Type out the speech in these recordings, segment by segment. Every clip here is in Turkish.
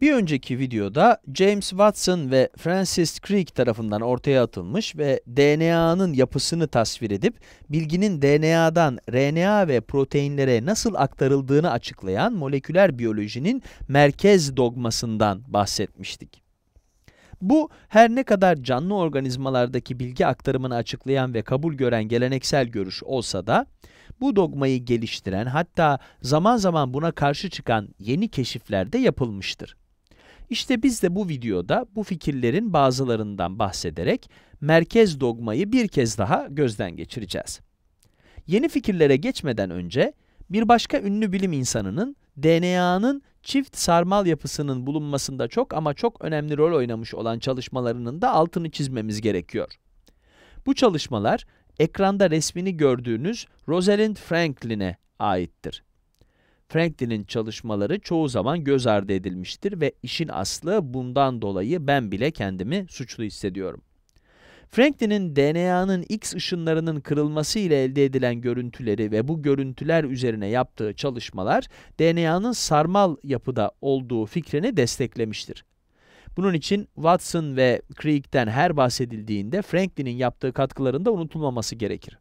Bir önceki videoda James Watson ve Francis Crick tarafından ortaya atılmış ve DNA'nın yapısını tasvir edip bilginin DNA'dan RNA ve proteinlere nasıl aktarıldığını açıklayan moleküler biyolojinin merkez dogmasından bahsetmiştik. Bu, her ne kadar canlı organizmalardaki bilgi aktarımını açıklayan ve kabul gören geleneksel görüş olsa da, bu dogmayı geliştiren hatta zaman zaman buna karşı çıkan yeni keşifler de yapılmıştır. İşte biz de bu videoda bu fikirlerin bazılarından bahsederek merkez dogmayı bir kez daha gözden geçireceğiz. Yeni fikirlere geçmeden önce bir başka ünlü bilim insanının DNA'nın çift sarmal yapısının bulunmasında çok ama çok önemli rol oynamış olan çalışmalarının da altını çizmemiz gerekiyor. Bu çalışmalar ekranda resmini gördüğünüz Rosalind Franklin'e aittir. Franklin'in çalışmaları çoğu zaman göz ardı edilmiştir ve işin aslı bundan dolayı ben bile kendimi suçlu hissediyorum. Franklin'in DNA'nın X ışınlarının kırılması ile elde edilen görüntüleri ve bu görüntüler üzerine yaptığı çalışmalar DNA'nın sarmal yapıda olduğu fikrini desteklemiştir. Bunun için Watson ve Crick'ten her bahsedildiğinde Franklin'in yaptığı katkıların da unutulmaması gerekir.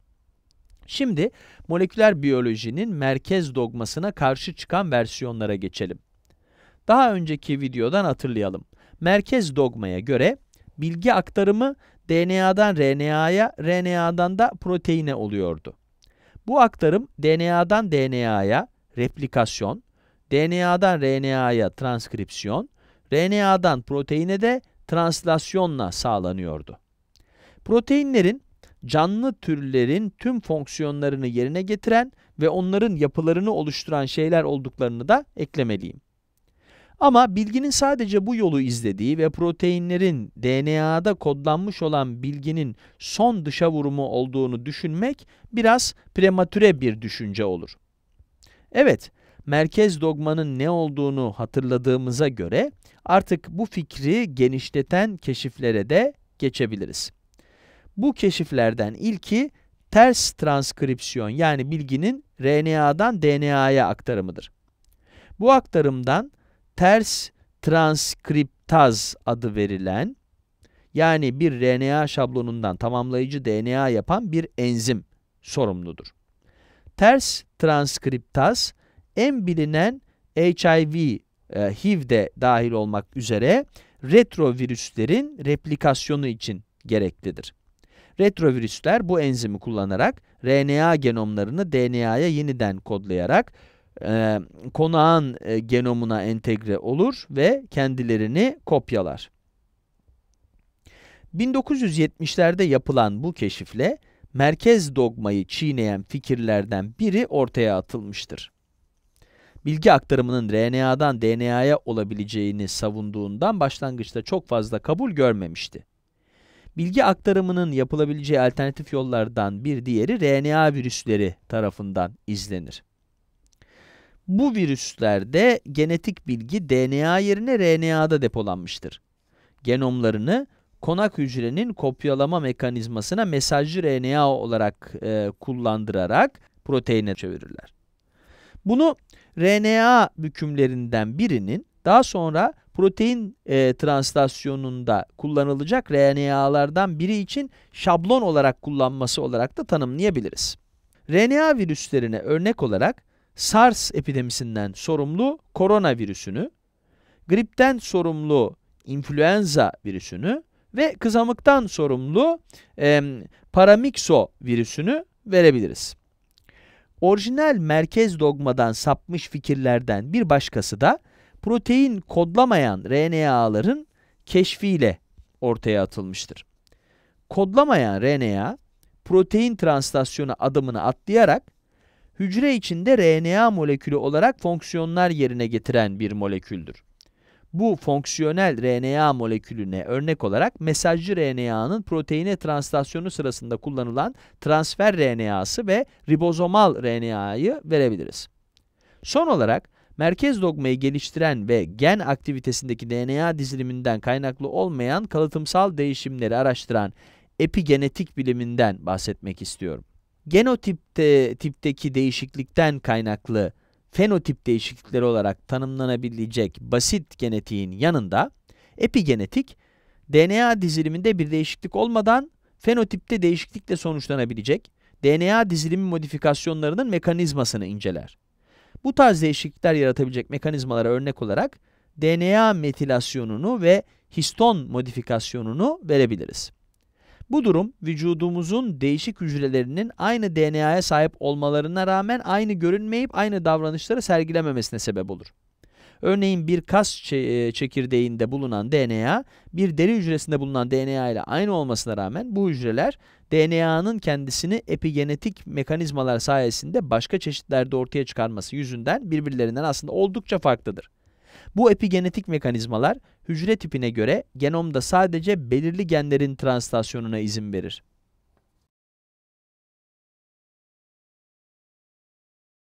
Şimdi moleküler biyolojinin merkez dogmasına karşı çıkan versiyonlara geçelim. Daha önceki videodan hatırlayalım. Merkez dogmaya göre bilgi aktarımı DNA'dan RNA'ya, RNA'dan da proteine oluyordu. Bu aktarım DNA'dan DNA'ya replikasyon, DNA'dan RNA'ya transkripsiyon, RNA'dan proteine de translasyonla sağlanıyordu. Proteinlerin canlı türlerin tüm fonksiyonlarını yerine getiren ve onların yapılarını oluşturan şeyler olduklarını da eklemeliyim. Ama bilginin sadece bu yolu izlediği ve proteinlerin DNA'da kodlanmış olan bilginin son dışa vurumu olduğunu düşünmek biraz prematüre bir düşünce olur. Evet, merkez dogmanın ne olduğunu hatırladığımıza göre artık bu fikri genişleten keşiflere de geçebiliriz. Bu keşiflerden ilki ters transkripsiyon yani bilginin RNA'dan DNA'ya aktarımıdır. Bu aktarımdan ters transkriptaz adı verilen yani bir RNA şablonundan tamamlayıcı DNA yapan bir enzim sorumludur. Ters transkriptaz en bilinen HIV, e, HIV de dahil olmak üzere retrovirüslerin replikasyonu için gereklidir. Retrovirüsler bu enzimi kullanarak RNA genomlarını DNA'ya yeniden kodlayarak e, konağın e, genomuna entegre olur ve kendilerini kopyalar. 1970'lerde yapılan bu keşifle merkez dogmayı çiğneyen fikirlerden biri ortaya atılmıştır. Bilgi aktarımının RNA'dan DNA'ya olabileceğini savunduğundan başlangıçta çok fazla kabul görmemişti. Bilgi aktarımının yapılabileceği alternatif yollardan bir diğeri RNA virüsleri tarafından izlenir. Bu virüslerde genetik bilgi DNA yerine RNA'da depolanmıştır. Genomlarını konak hücrenin kopyalama mekanizmasına mesajcı RNA olarak e, kullandırarak proteine çevirirler. Bunu RNA bükümlerinden birinin daha sonra protein e, translasyonunda kullanılacak RNA'lardan biri için şablon olarak kullanması olarak da tanımlayabiliriz. RNA virüslerine örnek olarak SARS epidemisinden sorumlu koronavirüsünü, gripten sorumlu influenza virüsünü ve kızamıktan sorumlu e, paramikso virüsünü verebiliriz. Orijinal merkez dogmadan sapmış fikirlerden bir başkası da protein kodlamayan RNA'ların keşfiyle ortaya atılmıştır. Kodlamayan RNA protein translasyonu adımını atlayarak hücre içinde RNA molekülü olarak fonksiyonlar yerine getiren bir moleküldür. Bu fonksiyonel RNA molekülüne örnek olarak mesajcı RNA'nın proteine translasyonu sırasında kullanılan transfer RNA'sı ve ribozomal RNA'yı verebiliriz. Son olarak merkez dogmayı geliştiren ve gen aktivitesindeki DNA diziliminden kaynaklı olmayan kalıtımsal değişimleri araştıran epigenetik biliminden bahsetmek istiyorum. Genotipte tipteki değişiklikten kaynaklı fenotip değişiklikleri olarak tanımlanabilecek basit genetiğin yanında epigenetik DNA diziliminde bir değişiklik olmadan fenotipte değişiklikle sonuçlanabilecek DNA dizilimi modifikasyonlarının mekanizmasını inceler. Bu tarz değişiklikler yaratabilecek mekanizmalara örnek olarak DNA metilasyonunu ve histon modifikasyonunu verebiliriz. Bu durum vücudumuzun değişik hücrelerinin aynı DNA'ya sahip olmalarına rağmen aynı görünmeyip aynı davranışları sergilememesine sebep olur. Örneğin bir kas e, çekirdeğinde bulunan DNA bir deri hücresinde bulunan DNA ile aynı olmasına rağmen bu hücreler DNA'nın kendisini epigenetik mekanizmalar sayesinde başka çeşitlerde ortaya çıkarması yüzünden birbirlerinden aslında oldukça farklıdır. Bu epigenetik mekanizmalar hücre tipine göre genomda sadece belirli genlerin translasyonuna izin verir.